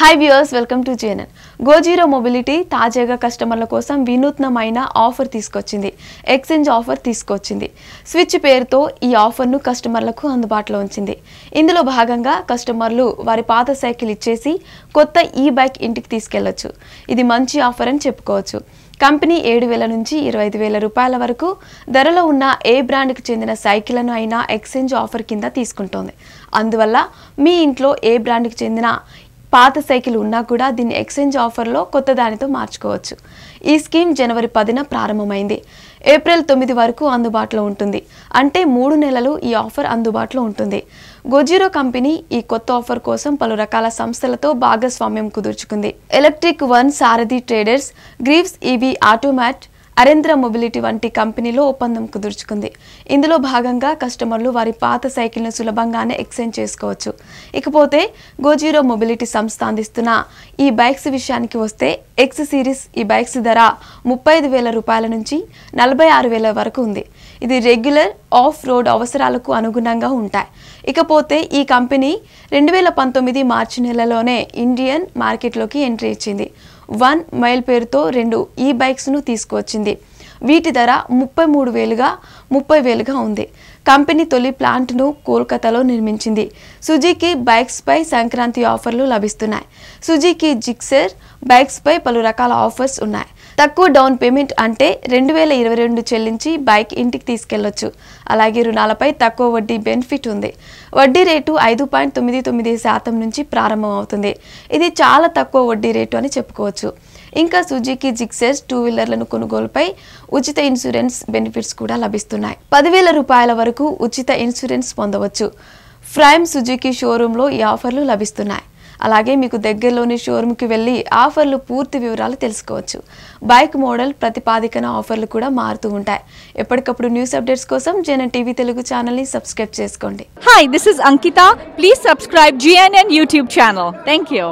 high viewers welcome to GNN GoZero mobility తాజాగా కస్టమర్ల కోసం వినూత్నమైన ఆఫర్ తీసుకొచ్చింది ఎక్స్చేంజ్ ఆఫర్ తీసుకొచ్చింది స్విచ్ పేరుతో ఈ ఆఫర్ను కస్టమర్లకు అందుబాటులో ఉంచింది ఇందులో భాగంగా కస్టమర్లు వారి పాత సైకిల్ ఇచ్చేసి కొత్త ఈ బైక్ ఇంటికి తీసుకెళ్లొచ్చు ఇది మంచి ఆఫర్ అని చెప్పుకోవచ్చు కంపెనీ ఏడు వేల నుంచి ఇరవై ఐదు వేల రూపాయల వరకు ధరలో ఉన్న ఏ బ్రాండ్కి చెందిన సైకిళ్లను అయినా ఎక్స్చేంజ్ ఆఫర్ కింద తీసుకుంటోంది అందువల్ల మీ ఇంట్లో ఏ బ్రాండ్కి చెందిన పాత సైకిల్ ఉన్నా కూడా దీన్ని ఎక్స్చేంజ్ ఆఫర్లో కొత్త దానితో మార్చుకోవచ్చు ఈ స్కీమ్ జనవరి పదిన ప్రారంభమైంది ఏప్రిల్ తొమ్మిది వరకు అందుబాటులో ఉంటుంది అంటే మూడు నెలలు ఈ ఆఫర్ అందుబాటులో ఉంటుంది గొజీరో కంపెనీ ఈ కొత్త ఆఫర్ కోసం పలు రకాల సంస్థలతో భాగస్వామ్యం కుదుర్చుకుంది electric one Sarathi traders Greaves EV ఆటోమాట్ అరేంద్ర మొబిలిటీ వంటి కంపెనీలో ఒప్పందం కుదుర్చుకుంది ఇందులో భాగంగా కస్టమర్లు వారి పాత సైకిల్ను సులభంగానే ఎక్స్చేంజ్ చేసుకోవచ్చు ఇకపోతే గోజీరో మొబిలిటీ సంస్థ అందిస్తున్న ఈ బైక్స్ విషయానికి వస్తే ఎక్స్ సిరీస్ ఈ బైక్స్ ధర ముప్పై ఐదు వేల రూపాయల నుంచి నలభై ఆరు వేల వరకు ఉంది ఇది రెగ్యులర్ ఆఫ్ రోడ్ అవసరాలకు అనుగుణంగా ఉంటాయి ఇకపోతే ఈ కంపెనీ రెండు వేల పంతొమ్మిది మార్చి నెలలోనే ఇండియన్ మార్కెట్లోకి ఎంట్రీ ఇచ్చింది వన్ మైల్ పేరుతో రెండు ఈ బైక్స్ను తీసుకువచ్చింది వీటి ధర ముప్పై మూడు వేలుగా ముప్పై వేలుగా ఉంది కంపెనీ తొలి ప్లాంట్ను కోల్కతాలో నిర్మించింది సుజీకి బైక్స్పై సంక్రాంతి ఆఫర్లు లభిస్తున్నాయి సుజీకి జిక్సర్ బైక్స్పై పలు రకాల ఆఫర్స్ ఉన్నాయి తక్కువ డౌన్ పేమెంట్ అంటే రెండు వేల ఇరవై రెండు చెల్లించి బైక్ ఇంటికి తీసుకెళ్లొచ్చు అలాగే రుణాలపై తక్కువ వడ్డీ బెనిఫిట్ ఉంది వడ్డీ రేటు ఐదు పాయింట్ తొమ్మిది తొమ్మిది శాతం నుంచి ప్రారంభమవుతుంది ఇది చాలా తక్కువ వడ్డీ రేటు అని చెప్పుకోవచ్చు ఇంకా సుజుకి జిక్సెస్ టూ వీలర్లను కొనుగోలుపై ఉచిత ఇన్సూరెన్స్ బెనిఫిట్స్ కూడా లభిస్తున్నాయి పదివేల రూపాయల వరకు ఉచిత ఇన్సూరెన్స్ పొందవచ్చు ఫ్రైమ్ సుజుకి షోరూంలో ఈ ఆఫర్లు లభిస్తున్నాయి అలాగే మీకు దగ్గరలోని షోరూమ్కి వెళ్ళి ఆఫర్లు పూర్తి వివరాలు తెలుసుకోవచ్చు బైక్ మోడల్ ప్రతిపాదికన ఆఫర్లు కూడా మారుతూ ఉంటాయి ఎప్పటికప్పుడు న్యూస్ అప్డేట్స్ కోసం జనన్ టీవీ తెలుగు ఛానల్ని సబ్స్క్రైబ్ చేసుకోండి hi this is Ankita please subscribe GNN YouTube channel thank you